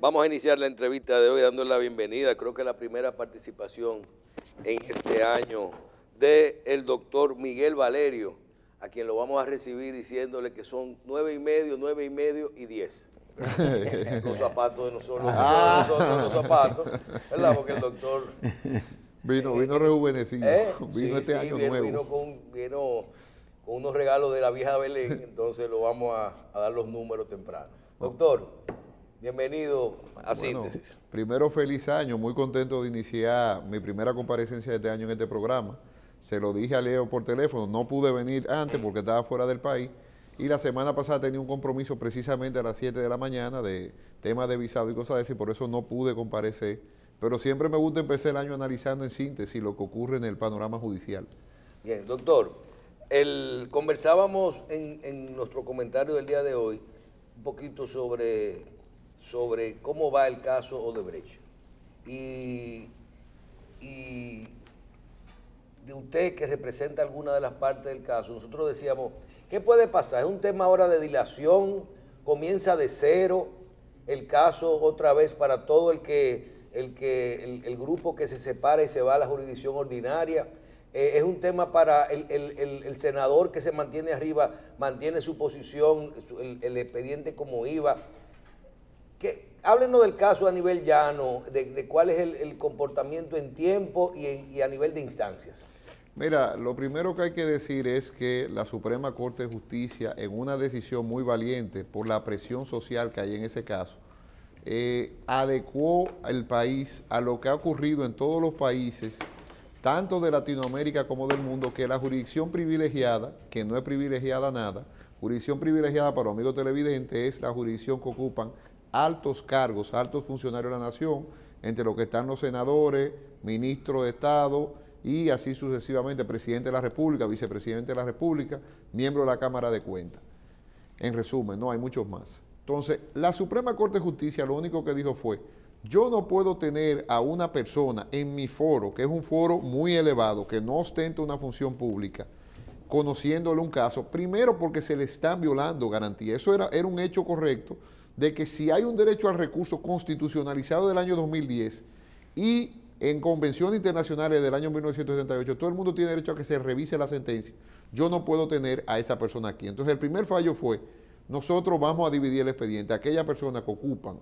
Vamos a iniciar la entrevista de hoy dándole la bienvenida, creo que la primera participación en este año del doctor Miguel Valerio, a quien lo vamos a recibir diciéndole que son nueve y medio, nueve y medio y diez. los zapatos de nosotros, ah. de nosotros los zapatos, ¿verdad? Porque el doctor... Vino, eh, vino eh, rejuvenecido, eh, vino este año vino, nuevo. Vino con, unos regalos de la vieja Belén, entonces lo vamos a, a dar los números temprano. Doctor, Bienvenido a Síntesis. Primero, feliz año. Muy contento de iniciar mi primera comparecencia de este año en este programa. Se lo dije a Leo por teléfono. No pude venir antes porque estaba fuera del país. Y la semana pasada tenía un compromiso precisamente a las 7 de la mañana de temas de visado y cosas así, por eso no pude comparecer. Pero siempre me gusta empezar el año analizando en síntesis lo que ocurre en el panorama judicial. Bien, doctor. conversábamos en nuestro comentario del día de hoy un poquito sobre sobre cómo va el caso Odebrecht. Y, y de usted que representa alguna de las partes del caso, nosotros decíamos, ¿qué puede pasar? Es un tema ahora de dilación, comienza de cero el caso otra vez para todo el que el, que, el, grupo que se separa y se va a la jurisdicción ordinaria. Eh, es un tema para el, senador que se mantiene arriba, mantiene su posición, el, expediente como iba háblenos del caso a nivel llano, de, cuál es el, comportamiento en tiempo y, a nivel de instancias. Mira, lo primero que hay que decir es que la Suprema Corte de Justicia, en una decisión muy valiente por la presión social que hay en ese caso, eh, adecuó el país a lo que ha ocurrido en todos los países, tanto de Latinoamérica como del mundo, que la jurisdicción privilegiada, que no es privilegiada nada, jurisdicción privilegiada para los amigos televidentes es la jurisdicción que ocupan altos cargos, altos funcionarios de la nación, entre los que están los senadores, ministros de Estado y así sucesivamente, presidente de la República, vicepresidente de la República, miembro de la Cámara de Cuentas. En resumen, no hay muchos más. Entonces, la Suprema Corte de Justicia lo único que dijo fue, yo no puedo tener a una persona en mi foro, que es un foro muy elevado, que no ostenta una función pública, conociéndole un caso, primero porque se le están violando garantías. Eso era, era un hecho correcto, de que si hay un derecho al recurso constitucionalizado del año 2010 y en convenciones internacionales del año 1978, todo el mundo tiene derecho a que se revise la sentencia. Yo no puedo tener a esa persona aquí. Entonces el primer fallo fue, nosotros vamos a dividir el expediente. aquella persona que ocupan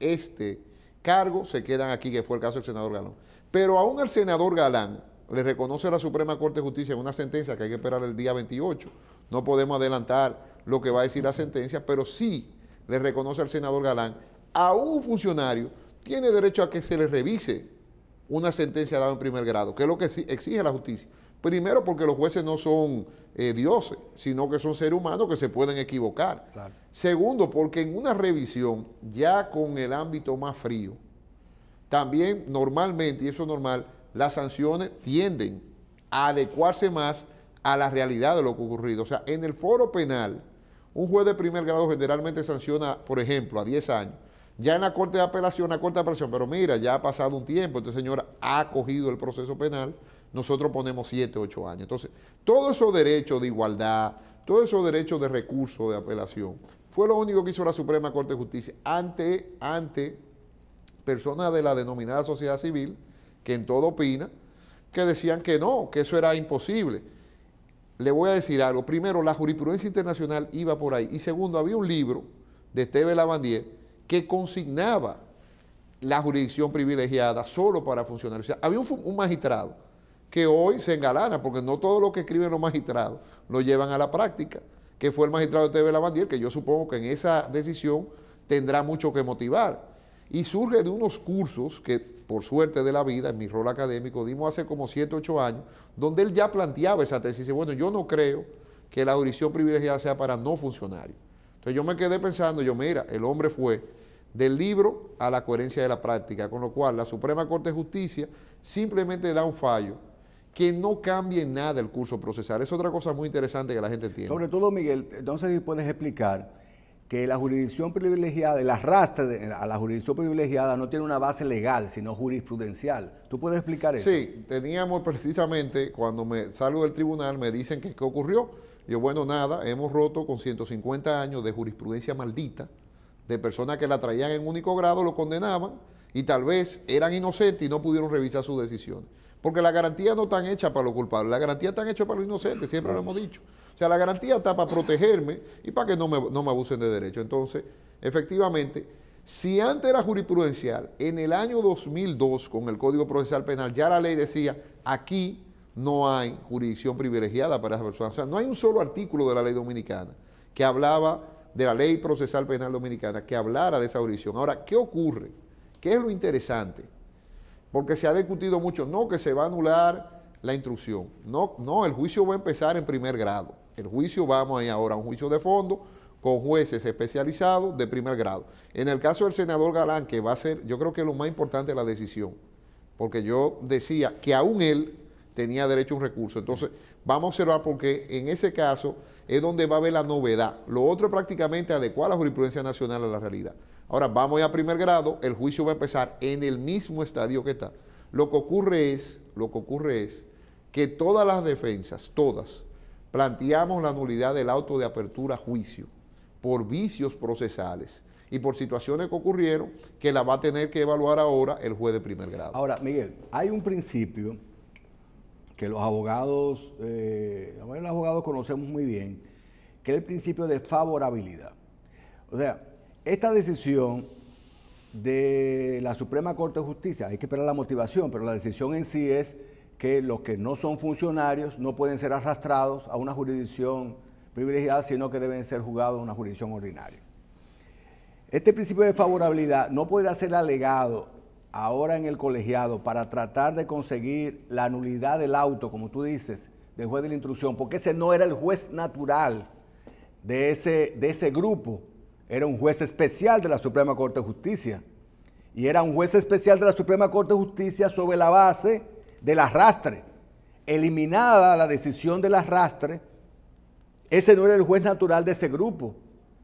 este cargo se quedan aquí, que fue el caso del senador Galán. Pero aún el senador Galán le reconoce a la Suprema Corte de Justicia en una sentencia que hay que esperar el día 28. No podemos adelantar lo que va a decir la sentencia, pero sí le reconoce al senador Galán, a un funcionario tiene derecho a que se le revise una sentencia dada en primer grado, que es lo que exige la justicia. Primero porque los jueces no son eh, dioses, sino que son seres humanos que se pueden equivocar. Segundo, porque en una revisión, ya con el ámbito más frío, también normalmente, y eso es normal, las sanciones tienden a adecuarse más a la realidad de lo que ocurrido. O sea, en el foro penal, un juez de primer grado generalmente sanciona, por ejemplo, a 10 años. Ya en la Corte de Apelación, la Corte de Apelación, pero mira, ya ha pasado un tiempo, este señor ha acogido el proceso penal, nosotros ponemos 7, 8 años. Entonces, todos esos derechos de igualdad, todos esos derechos de recurso de apelación, fue lo único que hizo la Suprema Corte de Justicia ante, ante personas de la denominada sociedad civil, que en todo opina, que decían que no, que eso era imposible le voy a decir algo. Primero, la jurisprudencia internacional iba por ahí. Y segundo, había un libro de Esteve Lavandier que consignaba la jurisdicción privilegiada solo para funcionarios. había un, magistrado que hoy se engalana, porque no todo lo que escriben los magistrados lo llevan a la práctica, que fue el magistrado Esteve Lavandier, que yo supongo que en esa decisión tendrá mucho que motivar. Y surge de unos cursos que por suerte de la vida, en mi rol académico, dimos hace como 7, 8 años, donde él ya planteaba esa tesis. Dice, bueno, yo no creo que la audición privilegiada sea para no funcionarios. Entonces yo me quedé pensando, yo mira, el hombre fue del libro a la coherencia de la práctica, con lo cual la Suprema Corte de Justicia simplemente da un fallo que no cambie en nada el curso procesal. Es otra cosa muy interesante que la gente tiene. Sobre todo, Miguel, entonces puedes explicar que la jurisdicción privilegiada, el arrastre a la jurisdicción privilegiada no tiene una base legal, sino jurisprudencial. ¿Tú puedes explicar eso? Sí, teníamos precisamente, cuando me salgo del tribunal, me dicen que qué ocurrió. Yo, bueno, nada, hemos roto con 150 años de jurisprudencia maldita, de personas que la traían en único grado, lo condenaban y tal vez eran inocentes y no pudieron revisar sus decisiones. Porque la garantía no están hecha para los culpables, la garantía tan hecha para los inocentes, siempre lo hemos dicho. O sea, la garantía está para protegerme y para que no me, no me abusen de derecho. Entonces, efectivamente, si antes era jurisprudencial, en el año 2002 con el Código Procesal Penal ya la ley decía, aquí no hay jurisdicción privilegiada para esa persona. O sea, no hay un solo artículo de la ley dominicana que hablaba de la ley procesal penal dominicana que hablara de esa jurisdicción. Ahora, ¿qué ocurre? ¿Qué es lo interesante? Porque se ha discutido mucho, no que se va a anular la instrucción, no, no, el juicio va a empezar en primer grado. El juicio, vamos ahí ahora a un juicio de fondo con jueces especializados de primer grado. En el caso del senador Galán, que va a ser, yo creo que lo más importante es la decisión, porque yo decía que aún él tenía derecho a un recurso. Entonces, vamos a observar porque en ese caso es donde va a haber la novedad. Lo otro es prácticamente adecuar la jurisprudencia nacional a la realidad. Ahora, vamos a primer grado, el juicio va a empezar en el mismo estadio que está. Lo que ocurre es, lo que ocurre es que todas las defensas, todas, planteamos la nulidad del auto de apertura a juicio por vicios procesales y por situaciones que ocurrieron que la va a tener que evaluar ahora el juez de primer grado. Ahora, Miguel, hay un principio que los abogados, eh, los abogados conocemos muy bien, que es el principio de favorabilidad. O sea, esta decisión de la Suprema Corte de Justicia, hay que esperar la motivación, pero la decisión en sí es que los que no son funcionarios no pueden ser arrastrados a una jurisdicción privilegiada, sino que deben ser juzgados en una jurisdicción ordinaria. Este principio de favorabilidad no podrá ser alegado ahora en el colegiado para tratar de conseguir la nulidad del auto, como tú dices, del juez de la instrucción, porque ese no era el juez natural de ese, de ese grupo, era un juez especial de la Suprema Corte de Justicia. Y era un juez especial de la Suprema Corte de Justicia sobre la base del arrastre. Eliminada la decisión del arrastre, ese no era el juez natural de ese grupo.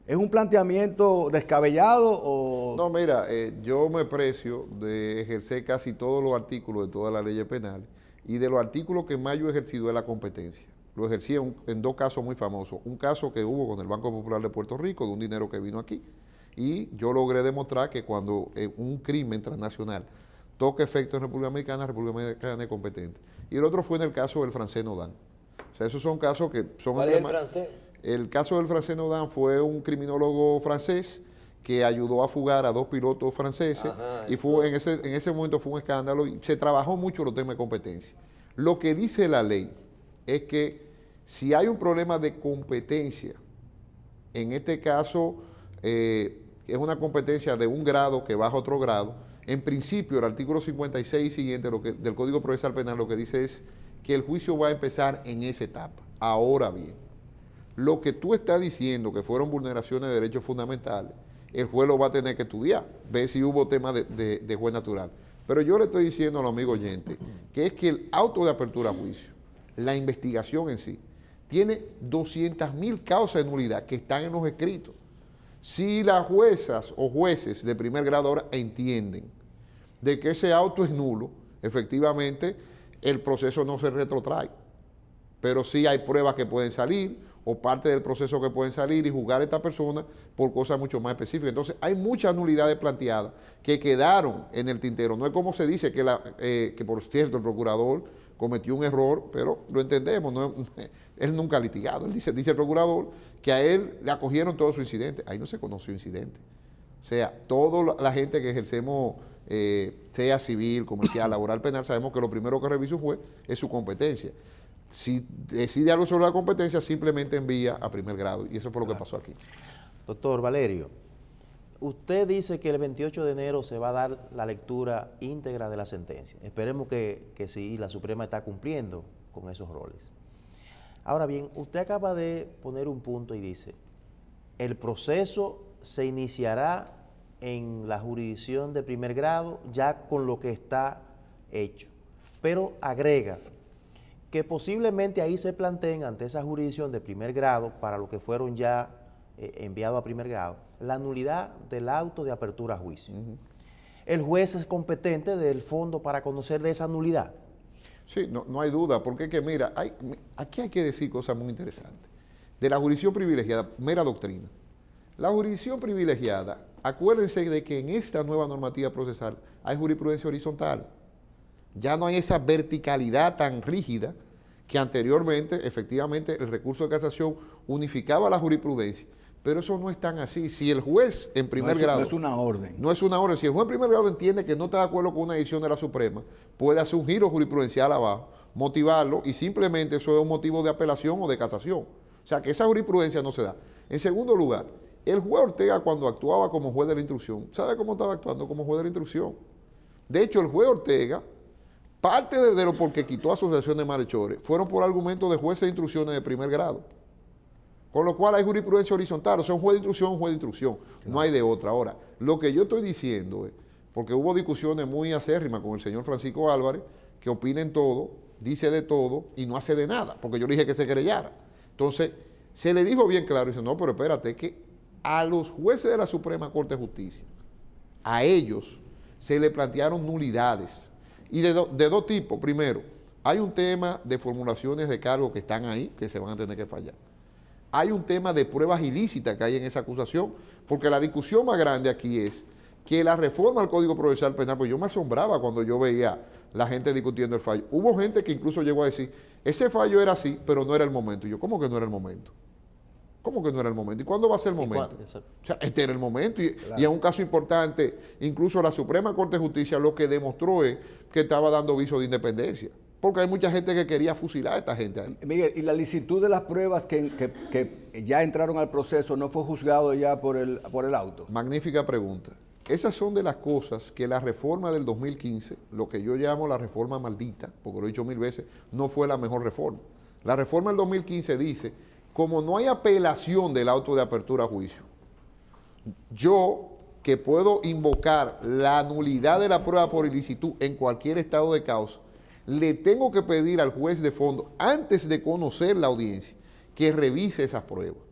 ¿Es un planteamiento descabellado o...? No, mira, eh, yo me precio de ejercer casi todos los artículos de toda la ley penal y de los artículos que más yo he ejercido es la competencia. Lo ejercí en, dos casos muy famosos. Un caso que hubo con el Banco Popular de Puerto Rico, de un dinero que vino aquí, y yo logré demostrar que cuando eh, un crimen transnacional toque efecto en República Dominicana, República Dominicana es competente. Y el otro fue en el caso del francés Nodan. O sea, esos son casos que son... el caso del francés Nodan fue un criminólogo francés que ayudó a fugar a dos pilotos franceses y fue en ese, en ese momento fue un escándalo y se trabajó mucho los temas de competencia. Lo que dice la ley es que si hay un problema de competencia, en este caso eh, es una competencia de un grado que baja otro grado, en principio, el artículo 56 siguiente del Código Procesal Penal lo que dice es que el juicio va a empezar en esa etapa. Ahora bien, lo que tú estás diciendo que fueron vulneraciones de derechos fundamentales, el juez lo va a tener que estudiar, ver si hubo tema de, juez natural. Pero yo le estoy diciendo a los amigo oyentes que es que el auto de apertura a juicio, la investigación en sí, tiene 200.000 causas de nulidad que están en los escritos. Si las juezas o jueces de primer grado ahora entienden de que ese auto es nulo, efectivamente el proceso no se retrotrae. Pero sí hay pruebas que pueden salir o parte del proceso que pueden salir y juzgar a esta persona por cosas mucho más específicas. Entonces hay muchas nulidades planteadas que quedaron en el tintero. No es como se dice que, la, eh, que por cierto el procurador cometió un error, pero lo entendemos, no, él nunca ha litigado. Él dice, dice el procurador que a él le acogieron todo su incidente. Ahí no se conoció incidente. O sea, toda la gente que ejercemos eh, sea civil, comercial, laboral, penal, sabemos que lo primero que revisa fue es su competencia. Si decide algo sobre la competencia, simplemente envía a primer grado. Y eso fue lo que pasó aquí. Doctor Valerio, usted dice que el 28 de enero se va a dar la lectura íntegra de la sentencia. Esperemos que, que sí, la Suprema está cumpliendo con esos roles. Ahora bien, usted acaba de poner un punto y dice, el proceso se iniciará en la jurisdicción de primer grado ya con lo que está hecho. Pero agrega que posiblemente ahí se planteen ante esa jurisdicción de primer grado, para lo que fueron ya eh, enviado enviados a primer grado, la nulidad del auto de apertura a juicio. El juez es competente del fondo para conocer de esa nulidad. Sí, no, no hay duda, porque que mira, aquí hay que decir cosas muy interesantes. De la jurisdicción privilegiada, mera doctrina. La jurisdicción privilegiada acuérdense de que en esta nueva normativa procesal hay jurisprudencia horizontal. Ya no hay esa verticalidad tan rígida que anteriormente, efectivamente, el recurso de casación unificaba la jurisprudencia. Pero eso no es tan así. Si el juez en primer grado. No es una orden. No es una orden. Si el juez en primer grado entiende que no está de acuerdo con una decisión de la Suprema, puede hacer un giro jurisprudencial abajo, motivarlo y simplemente eso es un motivo de apelación o de casación. O sea que esa jurisprudencia no se da. En segundo lugar, el juez Ortega cuando actuaba como juez de la instrucción, ¿sabe cómo estaba actuando como juez de la instrucción? De hecho, el juez Ortega, parte de lo porque quitó asociación de malhechores, fueron por argumentos de jueces de instrucciones de primer grado. Con lo cual hay jurisprudencia horizontal, o sea, un juez de instrucción, un juez de instrucción, no hay de otra. Ahora, lo que yo estoy diciendo es, porque hubo discusiones muy acérrimas con el señor Francisco Álvarez, que opina en todo, dice de todo y no hace de nada, porque yo le dije que se querellara. Entonces, se le dijo bien claro, y dice, no, pero espérate, que a los jueces de la Suprema Corte de Justicia, a ellos se le plantearon nulidades. Y de, dos tipos. Primero, hay un tema de formulaciones de cargos que están ahí, que se van a tener que fallar. Hay un tema de pruebas ilícitas que hay en esa acusación, porque la discusión más grande aquí es que la reforma al Código Procesal Penal, pues yo me asombraba cuando yo veía la gente discutiendo el fallo. Hubo gente que incluso llegó a decir, ese fallo era así, pero no era el momento. Y yo, ¿cómo que no era el momento? ¿Cómo que no era el momento? ¿Y cuándo va a ser el momento? este era el momento y, en es un caso importante. Incluso la Suprema Corte de Justicia lo que demostró es que estaba dando viso de independencia. Porque hay mucha gente que quería fusilar a esta gente Miguel, y la licitud de las pruebas que, ya entraron al proceso no fue juzgado ya por el, por el auto. Magnífica pregunta. Esas son de las cosas que la reforma del 2015, lo que yo llamo la reforma maldita, porque lo he dicho mil veces, no fue la mejor reforma. La reforma del 2015 dice como no hay apelación del auto de apertura a juicio, yo que puedo invocar la nulidad de la prueba por ilicitud en cualquier estado de causa, le tengo que pedir al juez de fondo, antes de conocer la audiencia, que revise esas pruebas.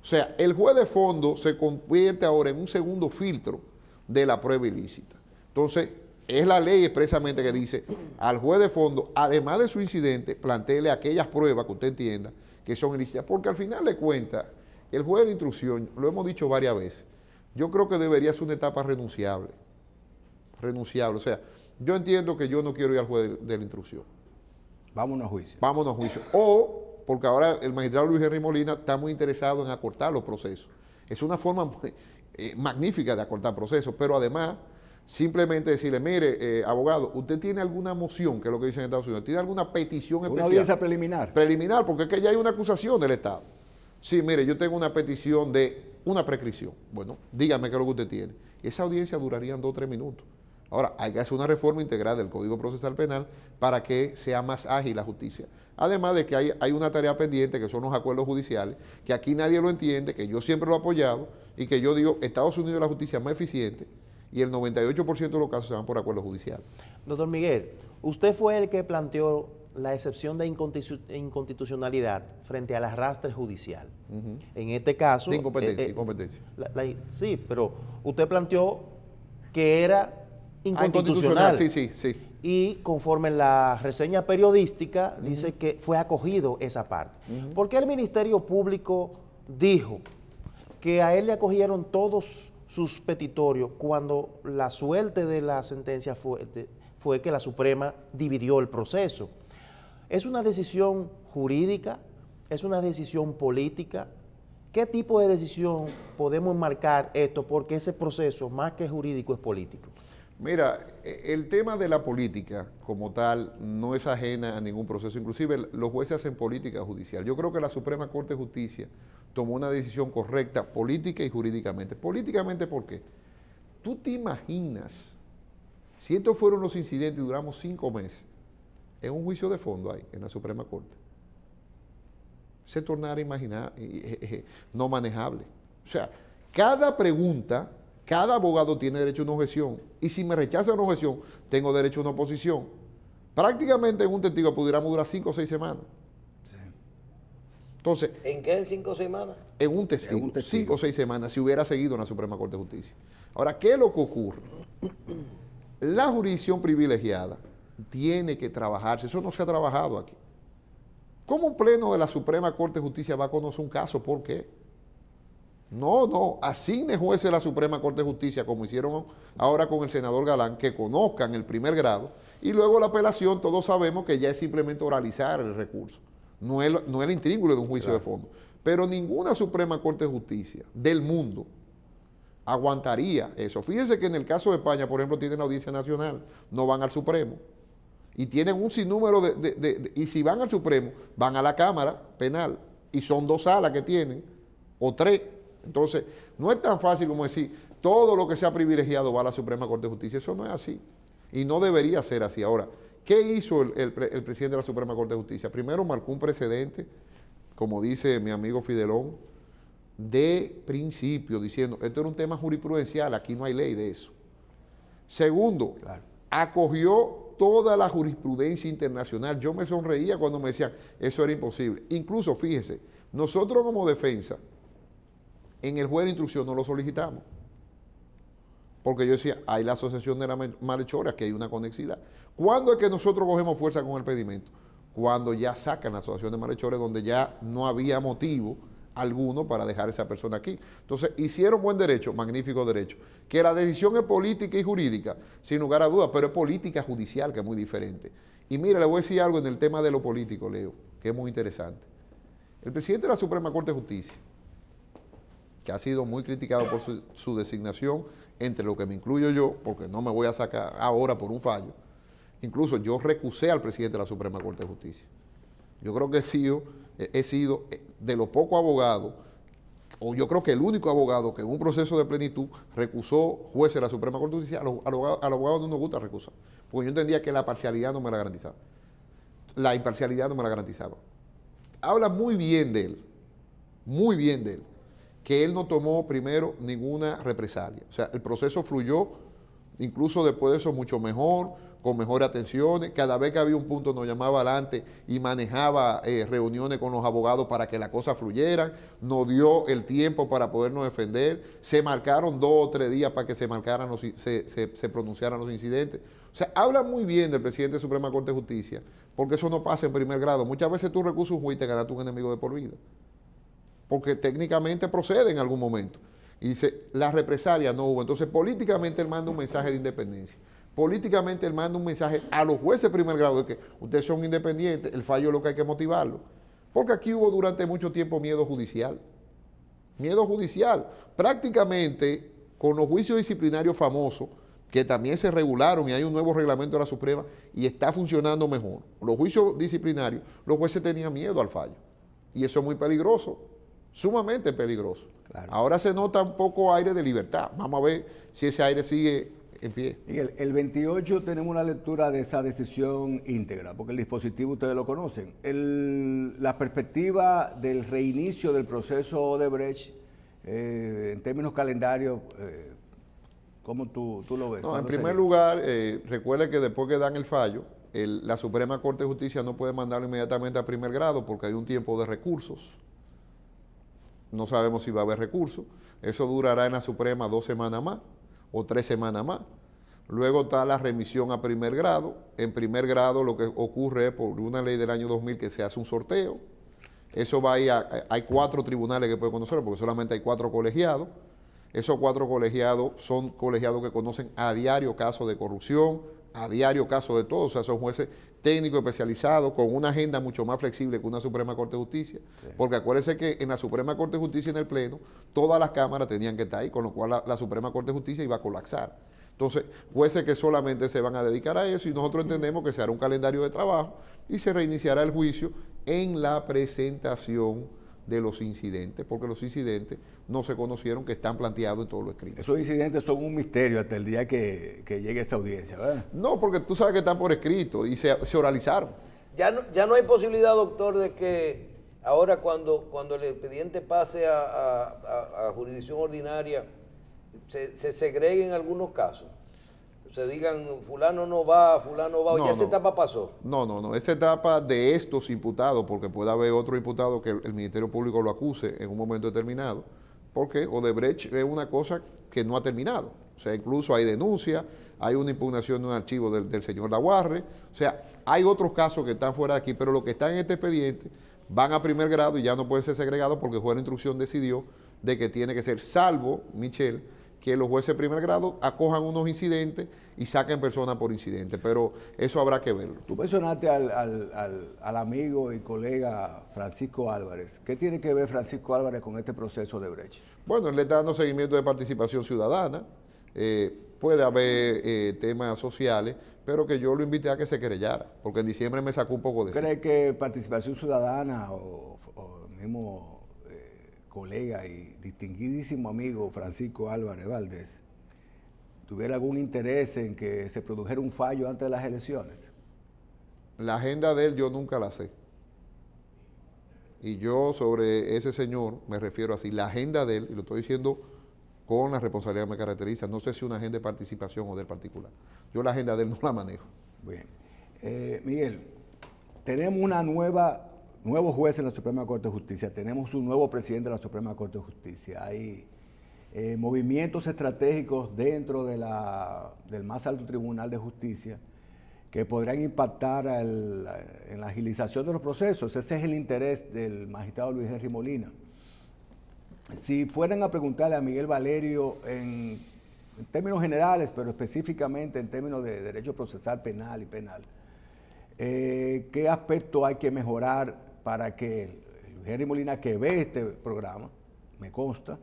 O sea, el juez de fondo se convierte ahora en un segundo filtro de la prueba ilícita. Entonces, es la ley expresamente que dice al juez de fondo, además de su incidente, planteele aquellas pruebas que usted entienda que son ilícitas, porque al final de cuentas, el juez de instrucción, lo hemos dicho varias veces, yo creo que debería ser una etapa renunciable, renunciable, o sea, yo entiendo que yo no quiero ir al juez de, la instrucción. Vámonos a juicio. Vámonos a juicio. O, porque ahora el magistrado Luis Henry Molina está muy interesado en acortar los procesos. Es una forma eh, magnífica de acortar procesos, pero además simplemente decirle, mire, eh, abogado, usted tiene alguna moción, que es lo que dicen en Estados Unidos, tiene alguna petición especial. Una audiencia preliminar. Preliminar, porque es que ya hay una acusación del Estado. Sí, mire, yo tengo una petición de una prescripción. Bueno, dígame qué es lo que usted tiene. Esa audiencia duraría dos o tres minutos. Ahora, hay que hacer una reforma integral del Código Procesal Penal para que sea más ágil la justicia. Además de que hay, hay una tarea pendiente, que son los acuerdos judiciales, que aquí nadie lo entiende, que yo siempre lo he apoyado y que yo digo, Estados Unidos la justicia más eficiente, y el 98% de los casos se van por acuerdo judicial. Doctor Miguel, usted fue el que planteó la excepción de inconstitucionalidad frente al arrastre judicial. En este caso... De eh, incompetencia, eh, incompetencia. sí, pero usted planteó que era ah, inconstitucional. inconstitucional. Sí, sí, sí. Y conforme la reseña periodística dice que fue acogido esa parte. ¿Por qué el Ministerio Público dijo que a él le acogieron todos sus cuando la suerte de la sentencia fue, fue que la Suprema dividió el proceso. ¿Es una decisión jurídica? ¿Es una decisión política? ¿Qué tipo de decisión podemos enmarcar esto? Porque ese proceso, más que jurídico, es político. Mira, e, el tema de la política como tal no es ajena a ningún proceso. Inclusive los jueces hacen política judicial. Yo creo que la Suprema Corte de Justicia tomó una decisión correcta política y jurídicamente. Políticamente, ¿por qué? Tú te imaginas, si estos fueron los incidentes y duramos cinco meses, en un juicio de fondo ahí, en la Suprema Corte, se tornara imaginar, eh, eh, eh, no manejable. O sea, cada pregunta, cada abogado tiene derecho a una objeción. Y si me rechaza una objeción, tengo derecho a una oposición. Prácticamente en un testigo pudiéramos durar cinco o seis semanas. Entonces, ¿En qué? ¿En cinco semanas? En un testigo, cinco o seis semanas, si hubiera seguido en la Suprema Corte de Justicia. Ahora, ¿qué es lo que ocurre? La jurisdicción privilegiada tiene que trabajarse, eso no se ha trabajado aquí. ¿Cómo un pleno de la Suprema Corte de Justicia va a conocer un caso? ¿Por qué? No, no, asigne jueces a la Suprema Corte de Justicia, como hicieron ahora con el senador Galán, que conozcan el primer grado, y luego la apelación, todos sabemos que ya es simplemente oralizar el recurso no es, no intríngulo de un juicio de fondo. Pero ninguna Suprema Corte de Justicia del mundo aguantaría eso. Fíjense que en el caso de España, por ejemplo, tienen la Audiencia Nacional, no van al Supremo. Y tienen un sinnúmero de, de, Y si van al Supremo, van a la Cámara Penal. Y son dos salas que tienen, o tres. Entonces, no es tan fácil como decir, todo lo que sea privilegiado va a la Suprema Corte de Justicia. Eso no es así. Y no debería ser así. Ahora, ¿Qué hizo el, presidente de la Suprema Corte de Justicia? Primero marcó un precedente, como dice mi amigo Fidelón, de principio, diciendo, esto era un tema jurisprudencial, aquí no hay ley de eso. Segundo, acogió toda la jurisprudencia internacional. Yo me sonreía cuando me decían, eso era imposible. Incluso, fíjese, nosotros como defensa, en el juez de instrucción no lo solicitamos. Porque yo decía, hay la asociación de la que hay una conexidad. ¿Cuándo es que nosotros cogemos fuerza con el pedimento? Cuando ya sacan la asociación de malhechores, donde ya no había motivo alguno para dejar a esa persona aquí. Entonces, hicieron buen derecho, magnífico derecho. Que la decisión es política y jurídica, sin lugar a dudas, pero es política judicial, que es muy diferente. Y mira, le voy a decir algo en el tema de lo político, Leo, que es muy interesante. El presidente de la Suprema Corte de Justicia, que ha sido muy criticado por su designación, entre lo que me incluyo yo, porque no me voy a sacar ahora por un fallo. Incluso yo recusé al presidente de la Suprema Corte de Justicia. Yo creo que he sido, eh, he sido eh, de los pocos abogados, o yo creo que el único abogado que en un proceso de plenitud recusó jueces de la Suprema Corte de Justicia, al abogado, al abogado no nos gusta recusar, porque yo entendía que la parcialidad no me la garantizaba. La imparcialidad no me la garantizaba. Habla muy bien de él, muy bien de él que él no tomó primero ninguna represalia. O sea, el proceso fluyó incluso después de eso mucho mejor, con mejores atenciones. Cada vez que había un punto nos llamaba adelante y manejaba eh, reuniones con los abogados para que la cosa fluyera, nos dio el tiempo para podernos defender, se marcaron dos o tres días para que se, marcaran se, pronunciaran los incidentes. O sea, habla muy bien del presidente de Suprema Corte de Justicia, porque eso no pasa en primer grado. Muchas veces tú recusas un juicio y te ganas tu enemigo de por vida porque técnicamente procede en algún momento. Y dice, la represalia no hubo. Entonces, políticamente él manda un mensaje de independencia. Políticamente él manda un mensaje a los jueces de primer grado de que ustedes son independientes, el fallo es lo que hay que motivarlo. Porque aquí hubo durante mucho tiempo miedo judicial. Miedo judicial. Prácticamente con los juicios disciplinarios famosos, que también se regularon y hay un nuevo reglamento de la Suprema y está funcionando mejor. Los juicios disciplinarios, los jueces tenían miedo al fallo. Y eso es muy peligroso sumamente peligroso. Ahora se nota un poco aire de libertad. Vamos a ver si ese aire sigue en pie. Miguel, el 28 tenemos una lectura de esa decisión íntegra, porque el dispositivo ustedes lo conocen. la perspectiva del reinicio del proceso de eh, en términos calendarios, eh, ¿cómo tú, lo ves? en primer lugar, eh, recuerde que después que dan el fallo, la Suprema Corte de Justicia no puede mandarlo inmediatamente a primer grado porque hay un tiempo de recursos no sabemos si va a haber recursos. Eso durará en la Suprema dos semanas más o tres semanas más. Luego está la remisión a primer grado. En primer grado lo que ocurre es por una ley del año 2000 que se hace un sorteo. Eso va hay cuatro tribunales que pueden conocerlo porque solamente hay cuatro colegiados. Esos cuatro colegiados son colegiados que conocen a diario casos de corrupción, a diario casos de todo. O sea, son jueces técnico especializado, con una agenda mucho más flexible que una Suprema Corte de Justicia, porque acuérdese que en la Suprema Corte de Justicia en el Pleno, todas las cámaras tenían que estar ahí, con lo cual la, la Suprema Corte de Justicia iba a colapsar. Entonces, jueces que solamente se van a dedicar a eso y nosotros entendemos que se hará un calendario de trabajo y se reiniciará el juicio en la presentación de los incidentes, porque los incidentes no se conocieron que están planteados en todos los escritos. Esos incidentes son un misterio hasta el día que, que llegue esa audiencia, ¿verdad? No, porque tú sabes que están por escrito y se, oralizaron. Ya no, ya no hay posibilidad, doctor, de que ahora cuando, cuando el expediente pase a, jurisdicción ordinaria, se, se segreguen algunos casos se digan fulano no va, fulano va, ya esa etapa pasó. No, no, no, esa etapa de estos imputados, porque puede haber otro imputado que el, Ministerio Público lo acuse en un momento determinado, porque Odebrecht es una cosa que no ha terminado. O sea, incluso hay denuncia, hay una impugnación de un archivo del, señor Laguarre, o sea, hay otros casos que están fuera de aquí, pero lo que está en este expediente van a primer grado y ya no pueden ser segregados porque el juez de instrucción decidió de que tiene que ser salvo Michelle que los jueces de primer grado acojan unos incidentes y saquen personas por incidente, pero eso habrá que verlo. Tú mencionaste al, amigo y colega Francisco Álvarez. ¿Qué tiene que ver Francisco Álvarez con este proceso de brecha? Bueno, él le está dando seguimiento de participación ciudadana. Eh, puede haber eh, temas sociales, pero que yo lo invité a que se querellara, porque en diciembre me sacó un poco de... ¿Cree que participación ciudadana o, o mismo colega y distinguidísimo amigo Francisco Álvarez Valdés tuviera algún interés en que se produjera un fallo antes de las elecciones? La agenda de él yo nunca la sé. Y yo sobre ese señor me refiero así. La agenda de él, y lo estoy diciendo con la responsabilidad que me caracteriza, no sé si una agenda de participación o del particular. Yo la agenda de él no la manejo. Bien. Eh, Miguel, tenemos una nueva nuevo juez en la Suprema Corte de Justicia, tenemos un nuevo presidente de la Suprema Corte de Justicia, hay eh, movimientos estratégicos dentro de del más alto Tribunal de Justicia que podrían impactar en la agilización de los procesos. Ese es el interés del magistrado Luis Henry Molina. Si fueran a preguntarle a Miguel Valerio en, términos generales, pero específicamente en términos de derecho procesal penal y penal, eh, qué aspecto hay que mejorar para que Henry Molina, que ve este programa, me consta,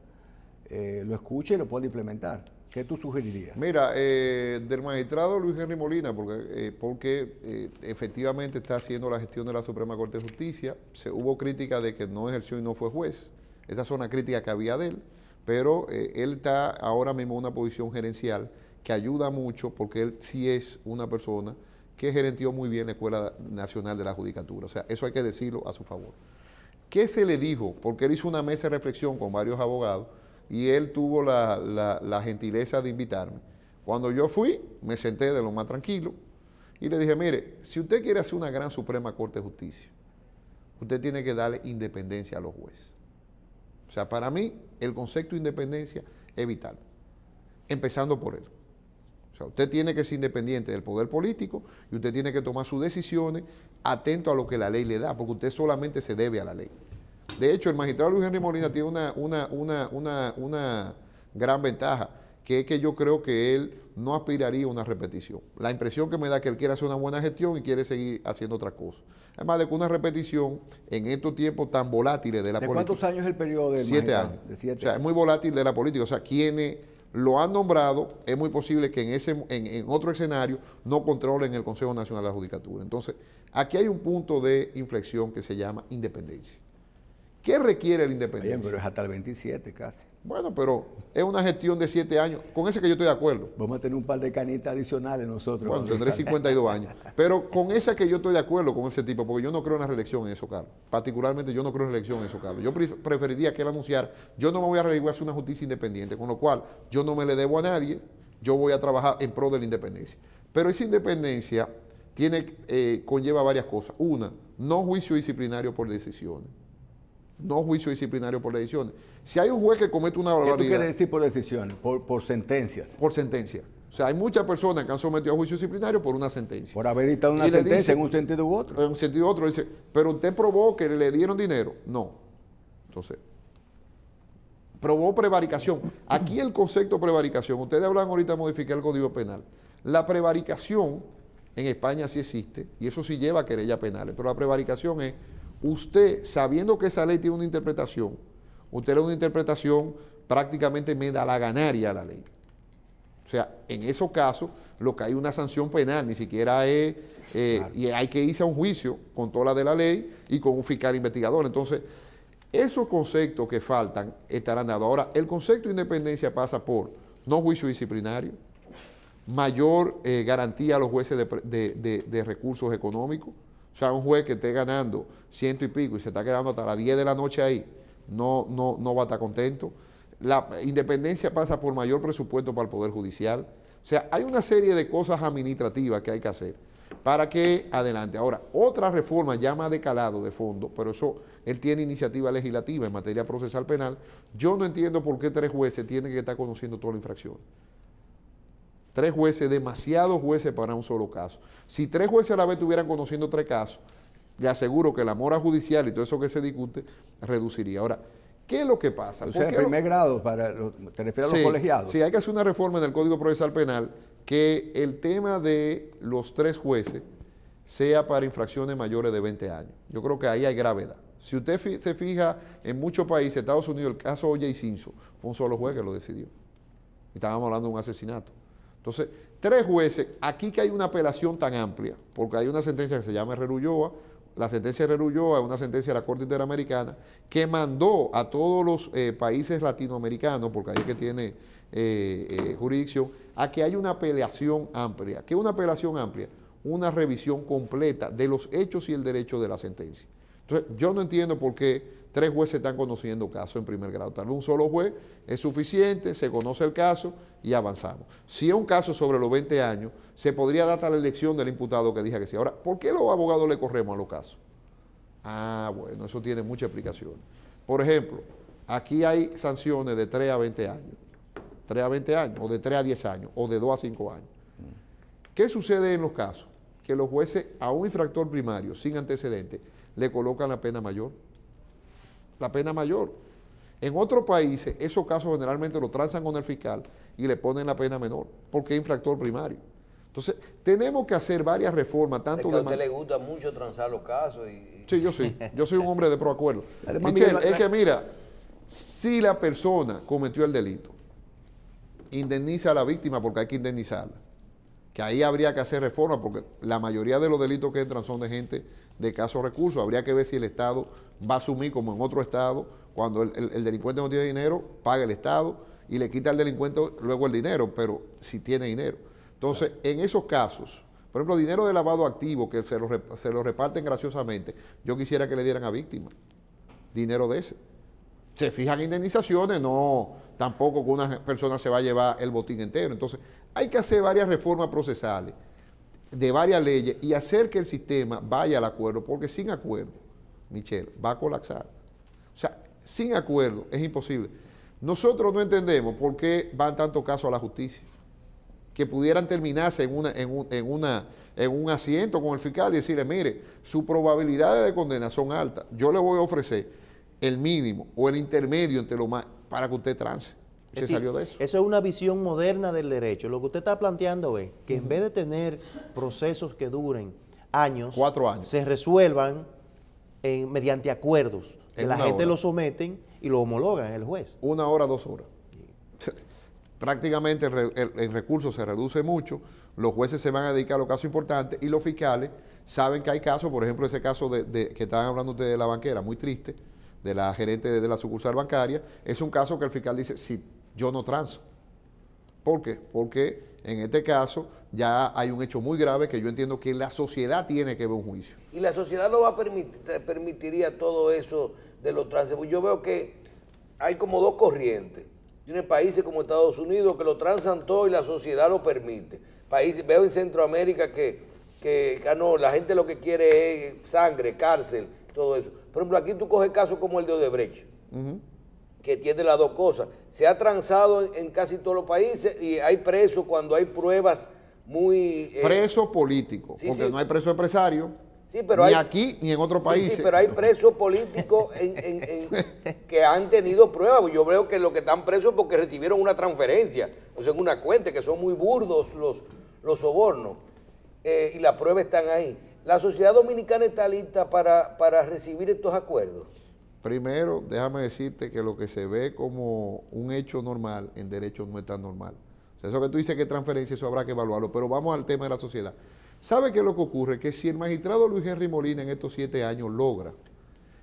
eh, lo escuche y lo pueda implementar. ¿Qué tú sugerirías? Mira, eh, del magistrado Luis Henry Molina, porque, eh, porque efectivamente está haciendo la gestión de la Suprema Corte de Justicia, se, hubo crítica de que no ejerció y no fue juez. Esa es una crítica que había de él, pero él está ahora mismo en una posición gerencial que ayuda mucho porque él sí es una persona que gerentió muy bien la Escuela Nacional de la Judicatura. O sea, eso hay que decirlo a su favor. ¿Qué se le dijo? Porque él hizo una mesa de reflexión con varios abogados y él tuvo la, gentileza de invitarme. Cuando yo fui, me senté de lo más tranquilo y le dije, mire, si usted quiere hacer una gran Suprema Corte de Justicia, usted tiene que darle independencia a los jueces. O sea, para mí, el concepto de independencia es vital, empezando por él usted tiene que ser independiente del poder político y usted tiene que tomar sus decisiones atento a lo que la ley le da, porque usted solamente se debe a la ley. De hecho, el magistrado Luis Henry Molina tiene una, una, gran ventaja, que es que yo creo que él no aspiraría a una repetición. La impresión que me da es que él quiere hacer una buena gestión y quiere seguir haciendo otras cosas. Además de que una repetición en estos tiempos tan volátiles de la política. ¿De cuántos años es el periodo de Siete años. o sea, es muy volátil de la política. O sea, quienes lo han nombrado, es muy posible que en, ese, en, otro escenario no controlen el Consejo Nacional de la Judicatura. Entonces, aquí hay un punto de inflexión que se llama independencia. ¿Qué requiere la independencia? Bien, pero es hasta el 27 casi. Bueno, pero es una gestión de siete años. Con ese que yo estoy de acuerdo. Vamos a tener un par de canitas adicionales nosotros. Bueno, tendré 52 años. Pero con esa que yo estoy de acuerdo con ese tipo, porque yo no creo en la reelección en eso, Carlos. Particularmente yo no creo en la reelección en eso, Carlos. Yo preferiría que él anunciara, yo no me voy a reelegir, a hacer una justicia independiente, con lo cual yo no me le debo a nadie, yo voy a trabajar en pro de la independencia. Pero esa independencia tiene, eh, conlleva varias cosas. Una, no juicio disciplinario por decisiones no juicio disciplinario por decisiones. Si hay un juez que comete una barbaridad... ¿Qué tú decir por decisión? Por, sentencias. Por sentencia. O sea, hay muchas personas que han sometido a juicio disciplinario por una sentencia. Por haber dictado una sentencia en un sentido u otro. En un sentido u otro. Dice, pero usted probó que le dieron dinero. No. Entonces, probó prevaricación. Aquí el concepto prevaricación, ustedes hablan ahorita de modificar el Código Penal. La prevaricación en España sí existe, y eso sí lleva a querella penales, pero la prevaricación es usted, sabiendo que esa ley tiene una interpretación, usted le da una interpretación prácticamente me da la ganaria a la ley. O sea, en esos casos, lo que hay una sanción penal, ni siquiera es, eh, y hay que irse a un juicio con toda la de la ley y con un fiscal investigador. Entonces, esos conceptos que faltan estarán dados. Ahora, el concepto de independencia pasa por no juicio disciplinario, mayor eh, garantía a los jueces de recursos económicos, o sea, un juez que esté ganando ciento y pico y se está quedando hasta las 10 de la noche ahí, no, no, va a estar contento. La independencia pasa por mayor presupuesto para el Poder Judicial. O sea, hay una serie de cosas administrativas que hay que hacer para que adelante. Ahora, otra reforma ya más de calado de fondo, pero eso, él tiene iniciativa legislativa en materia procesal penal. Yo no entiendo por qué tres jueces tienen que estar conociendo toda la infracción. Tres jueces, demasiados jueces para un solo caso. Si tres jueces a la vez estuvieran conociendo tres casos, le aseguro que la mora judicial y todo eso que se discute reduciría. Ahora, ¿qué es lo que pasa? O en primer grado, para te refieres a los colegiados. Sí, hay que hacer una reforma en el Código Procesal Penal que el tema de los tres jueces sea para infracciones mayores de 20 años. Yo creo que ahí hay gravedad. Si usted se fija en muchos países, Estados Unidos, el caso Oye y fue un solo juez que lo decidió. Estábamos hablando de un asesinato. Entonces, tres jueces, aquí que hay una apelación tan amplia, porque hay una sentencia que se llama Reruyoa, la sentencia de es una sentencia de la Corte Interamericana que mandó a todos los eh, países latinoamericanos, porque ahí que tiene eh, eh, jurisdicción, a que haya una apelación amplia. ¿Qué es una apelación amplia? Una revisión completa de los hechos y el derecho de la sentencia. Entonces, yo no entiendo por qué tres jueces están conociendo casos en primer grado. Tal vez un solo juez es suficiente, se conoce el caso y avanzamos. Si es un caso sobre los 20 años, se podría dar a la elección del imputado que dije que sí. Ahora, ¿por qué los abogados le corremos a los casos? Ah, bueno, eso tiene mucha explicaciones. Por ejemplo, aquí hay sanciones de 3 a 20 años, 3 a 20 años, o de 3 a 10 años, o de 2 a 5 años. ¿Qué sucede en los casos? Que los jueces a un infractor primario sin antecedentes le colocan la pena mayor. La pena mayor. En otros países, esos casos generalmente lo transan con el fiscal y le ponen la pena menor, porque es infractor primario. Entonces, tenemos que hacer varias reformas, tanto es que a usted le gusta mucho transar los casos. Y... Sí, yo sí. Yo soy un hombre de proacuerdo. Michelle, es que mira, si la persona cometió el delito, indemniza a la víctima porque hay que indemnizarla. Que ahí habría que hacer reforma porque la mayoría de los delitos que entran son de gente de caso recurso, Habría que ver si el Estado va a asumir, como en otro Estado, cuando el, delincuente no tiene dinero, paga el Estado y le quita al delincuente luego el dinero, pero si tiene dinero. Entonces, en esos casos, por ejemplo, dinero de lavado activo que se lo, se lo reparten graciosamente, yo quisiera que le dieran a víctimas dinero de ese. Se fijan indemnizaciones, no, tampoco que una persona se va a llevar el botín entero. Entonces, hay que hacer varias reformas procesales de varias leyes y hacer que el sistema vaya al acuerdo, porque sin acuerdo, Michelle, va a colapsar. O sea, sin acuerdo es imposible. Nosotros no entendemos por qué van tantos casos a la justicia, que pudieran terminarse en, una, en, un, una, en un asiento con el fiscal y decirle, mire, su probabilidades de condena son altas, yo le voy a ofrecer el mínimo o el intermedio entre lo más para que usted trance se salió de eso. Esa es una visión moderna del derecho. Lo que usted está planteando es que en vez de tener procesos que duren años, Cuatro años. se resuelvan mediante acuerdos. la gente lo someten y lo homologan el juez. Una hora, dos horas. Prácticamente el, recurso se reduce mucho, los jueces se van a dedicar a los casos importantes y los fiscales saben que hay casos, por ejemplo, ese caso de, que estaban hablando ustedes de la banquera, muy triste, de la gerente de, de la sucursal bancaria, es un caso que el fiscal dice, si yo no transo. ¿Por qué? Porque en este caso ya hay un hecho muy grave que yo entiendo que la sociedad tiene que ver un juicio. Y la sociedad no va a permitir, permitiría todo eso de los transeúntes. Yo veo que hay como dos corrientes. Tiene países como Estados Unidos que lo transan todo y la sociedad lo permite. Países, veo en Centroamérica que, que, ah, la gente lo que quiere es sangre, cárcel, todo eso. Por ejemplo, aquí tú coges casos como el de Odebrecht que tiene las dos cosas. Se ha transado en, casi todos los países y hay presos cuando hay pruebas muy... Eh, presos políticos, porque no hay preso empresario. ni aquí ni en otro país. Sí, sí, pero hay presos políticos que han tenido pruebas. Yo veo que los que están presos porque recibieron una transferencia, o sea, en una cuenta, que son muy burdos los, los sobornos. Eh, y las pruebas están ahí. ¿La sociedad dominicana está lista para, para recibir estos acuerdos? Primero, déjame decirte que lo que se ve como un hecho normal en derecho no es tan normal. eso que tú dices que es transferencia, eso habrá que evaluarlo, pero vamos al tema de la sociedad. ¿Sabe qué es lo que ocurre? Que si el magistrado Luis Henry Molina en estos siete años logra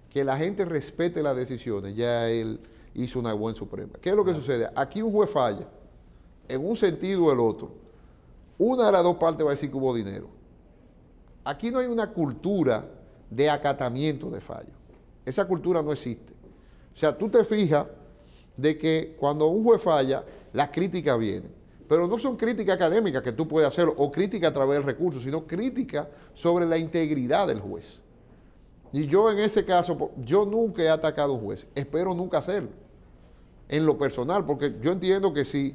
que la gente respete las decisiones, ya él hizo una buena suprema. ¿Qué es lo que sucede? Aquí un juez falla, en un sentido o el otro. Una de las dos partes va a decir que hubo dinero. Aquí no hay una cultura de acatamiento de fallos. Esa cultura no existe. O sea, tú te fijas de que cuando un juez falla, la crítica viene. Pero no son críticas académicas que tú puedes hacer o crítica a través del recurso, sino crítica sobre la integridad del juez. Y yo en ese caso, yo nunca he atacado a un juez, espero nunca hacerlo, en lo personal, porque yo entiendo que si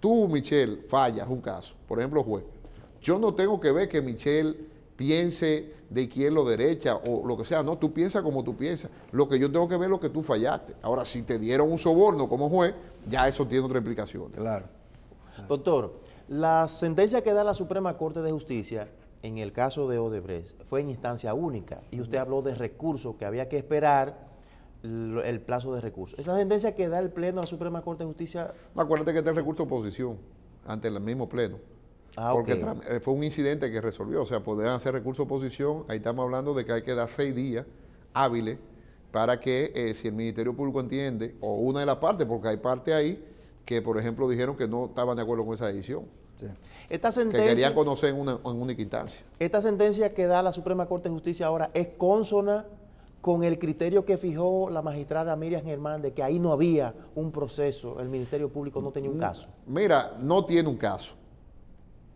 tú, Michelle, fallas un caso, por ejemplo, juez, yo no tengo que ver que Michelle piense de izquierda o derecha o lo que sea. No, tú piensas como tú piensas. Lo que yo tengo que ver es lo que tú fallaste. Ahora, si te dieron un soborno como juez, ya eso tiene otra implicación. Claro. Doctor, la sentencia que da la Suprema Corte de Justicia en el caso de Odebrecht fue en instancia única y usted habló de recursos que había que esperar el plazo de recursos. Esa sentencia que da el Pleno a la Suprema Corte de Justicia... acuérdate que está el recurso de oposición ante el mismo Pleno. Ah, porque eh, fue un incidente que resolvió, o sea, podrían hacer recurso de oposición, ahí estamos hablando de que hay que dar seis días hábiles para que eh, si el Ministerio Público entiende, o una de las partes, porque hay parte ahí que, por ejemplo, dijeron que no estaban de acuerdo con esa decisión. Esta que querían conocer en una, en única instancia. Esta sentencia que da la Suprema Corte de Justicia ahora es consona con el criterio que fijó la magistrada Miriam Germán de que ahí no había un proceso, el Ministerio Público no tenía un mm, caso. Mira, no tiene un caso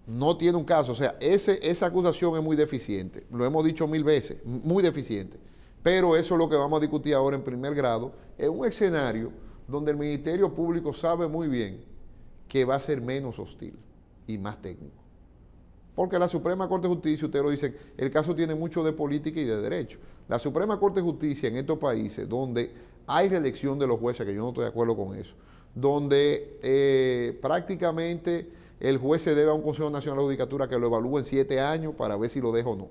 no tiene un caso. O sea, esa acusación es muy deficiente. Lo hemos dicho mil veces, muy deficiente. Pero eso es lo que vamos a discutir ahora en primer grado, en un escenario donde el Ministerio Público sabe muy bien que va a ser menos hostil y más técnico. Porque la Suprema Corte de Justicia, usted lo dice, el caso tiene mucho de política y de derecho. La Suprema Corte de Justicia en estos países donde hay reelección de los jueces, que yo no estoy de acuerdo con eso, donde eh, prácticamente el juez se debe a un Consejo Nacional de Judicatura que lo evalúe en siete años para ver si lo deja o no.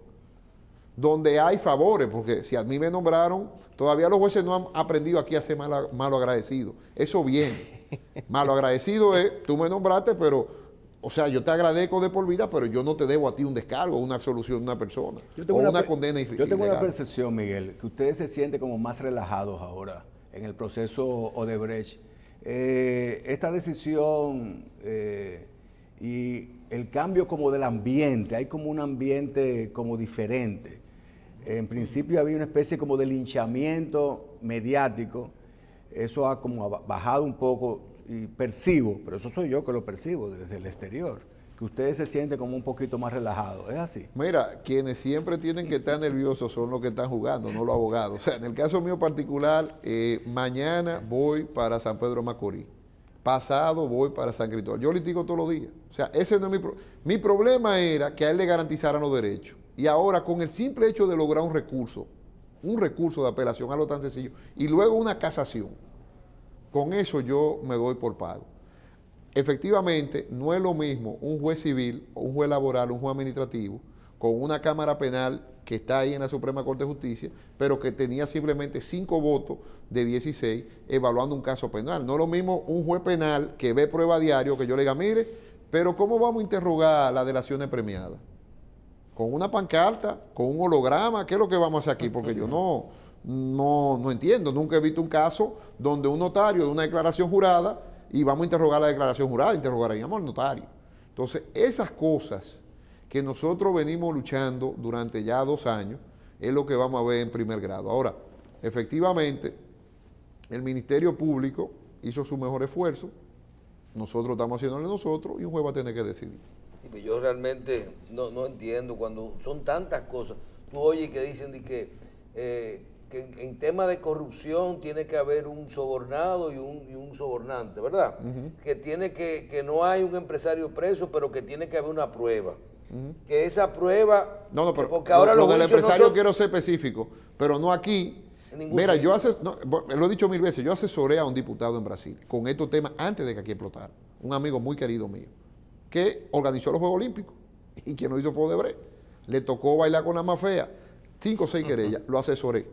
Donde hay favores, porque si a mí me nombraron, todavía los jueces no han aprendido aquí a ser malo, malo agradecido. Eso viene. Malo agradecido es, tú me nombraste, pero, o sea, yo te agradezco de por vida, pero yo no te debo a ti un descargo, una absolución de una persona, o una, condena condena Yo tengo una percepción, Miguel, que ustedes se sienten como más relajados ahora en el proceso Odebrecht. Eh, esta decisión... Eh, y el cambio como del ambiente, hay como un ambiente como diferente. En principio había una especie como de linchamiento mediático, eso ha como bajado un poco y percibo, pero eso soy yo que lo percibo desde el exterior, que ustedes se sienten como un poquito más relajado, ¿es así? Mira, quienes siempre tienen que estar nerviosos son los que están jugando, no los abogados. O sea, en el caso mío particular, eh, mañana voy para San Pedro Macorís pasado voy para San Cristóbal. Yo litigo todos los días. O sea, ese no es mi problema. Mi problema era que a él le garantizaran los derechos. Y ahora, con el simple hecho de lograr un recurso, un recurso de apelación, a lo tan sencillo, y luego una casación, con eso yo me doy por pago. Efectivamente, no es lo mismo un juez civil, un juez laboral, un juez administrativo, con una cámara penal que está ahí en la Suprema Corte de Justicia, pero que tenía simplemente cinco votos de 16 evaluando un caso penal. No es lo mismo un juez penal que ve prueba diario que yo le diga, mire, pero ¿cómo vamos a interrogar las delaciones premiadas? ¿Con una pancarta? ¿Con un holograma? ¿Qué es lo que vamos a hacer aquí? Porque yo no, no, no entiendo. Nunca he visto un caso donde un notario de una declaración jurada y vamos a interrogar la declaración jurada, interrogaríamos al notario. Entonces, esas cosas que nosotros venimos luchando durante ya dos años, es lo que vamos a ver en primer grado. Ahora, efectivamente, el Ministerio Público hizo su mejor esfuerzo, nosotros estamos haciéndole nosotros y un juez va a tener que decidir. Pues yo realmente no, entiendo cuando son tantas cosas. Tú oyes que dicen de que, eh, en, tema de corrupción tiene que haber un sobornado y un, sobornante, ¿verdad? Que tiene que, que no hay un empresario preso, pero que tiene que haber una prueba que esa prueba. No, no, pero. Porque ahora lo, del empresario quiero ser específico, pero no aquí. Mira, yo no, lo he dicho mil veces, yo asesoré a un diputado en Brasil con estos temas antes de que aquí explotara, un amigo muy querido mío, que organizó los Juegos Olímpicos y quien lo hizo fue Odebrecht. Le tocó bailar con la mafia cinco o seis querellas, lo asesoré,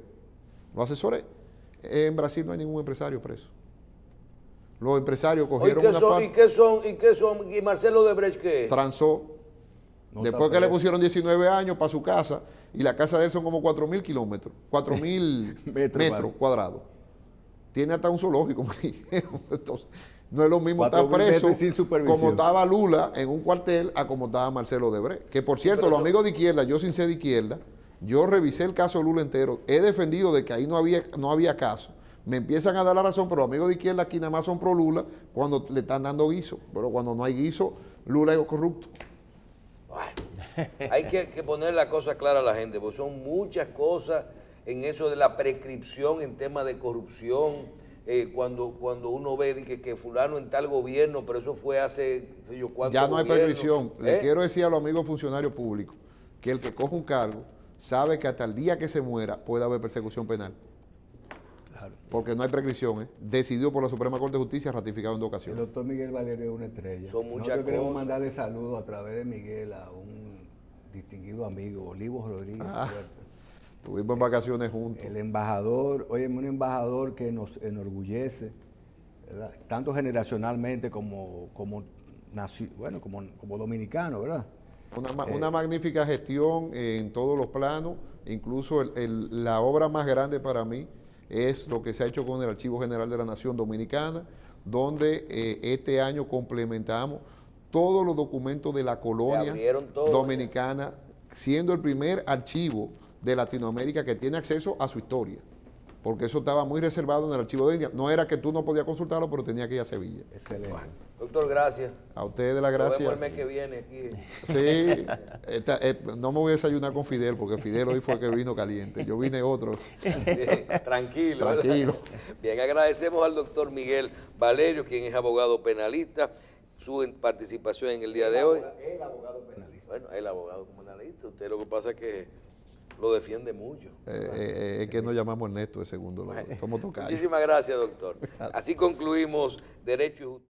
lo asesoré. En Brasil no hay ningún empresario preso. Los empresarios cogieron ¿Y qué son, ¿Y qué son? ¿Y qué son? ¿Y Marcelo Debrecht qué? Transó Después que le pusieron 19 años para su casa, y la casa de él son como mil kilómetros, mil metros cuadrados. Tiene hasta un zoológico, Entonces, no es lo mismo estar preso como estaba Lula en un cuartel a como estaba Marcelo Debre. Que por cierto, los amigos de izquierda, yo sin ser de izquierda, yo revisé el caso Lula entero, he defendido de que ahí no había, no había caso. Me empiezan a dar la razón, pero los amigos de izquierda aquí nada más son pro Lula cuando le están dando guiso. Pero cuando no hay guiso, Lula es corrupto hay que, poner la cosa clara a la gente, porque son muchas cosas en eso de la prescripción en tema de corrupción. Eh, cuando, cuando uno ve que, fulano en tal gobierno, pero eso fue hace, sé yo, Ya no hay prescripción. Le ¿eh? quiero decir a los amigos funcionarios públicos que el que coge un cargo sabe que hasta el día que se muera puede haber persecución penal. Porque no hay prescripción, ¿eh? decidido por la Suprema Corte de Justicia, ratificado en dos ocasiones. El doctor Miguel Valerio es una estrella. Son muchas queremos mandarle saludos a través de Miguel a un distinguido amigo, Olivos Rodríguez. Ah. Estuvimos tuvimos en vacaciones juntos. El embajador, oye, un embajador que nos enorgullece, tanto generacionalmente como, como, bueno, como, dominicano, ¿verdad? Eh, una, magnífica gestión en todos los planos, incluso la obra más grande para mí es lo que se ha hecho con el Archivo General de la Nación Dominicana, donde eh, este año complementamos todos los documentos de la colonia dominicana, siendo el primer archivo de Latinoamérica que tiene acceso a su historia porque eso estaba muy reservado en el archivo de India. No era que tú no podías consultarlo, pero tenía que ir a Sevilla. Excelente. Doctor, gracias. A ustedes la gracia. Nos vemos el mes que viene aquí. Sí, eh, no me voy a desayunar con Fidel, porque Fidel hoy fue el que vino caliente. Yo vine otro. tranquilo. Tranquilo. Bien, agradecemos al doctor Miguel Valerio, quien es abogado penalista, su participación en el día de hoy. El abogado penalista. Bueno, el abogado penalista. Usted lo que pasa es que lo defiende mucho. Eh, eh, es que nos llamamos Ernesto de segundo lugar. Muchísimas gracias, doctor. Así concluimos Derecho y Justicia.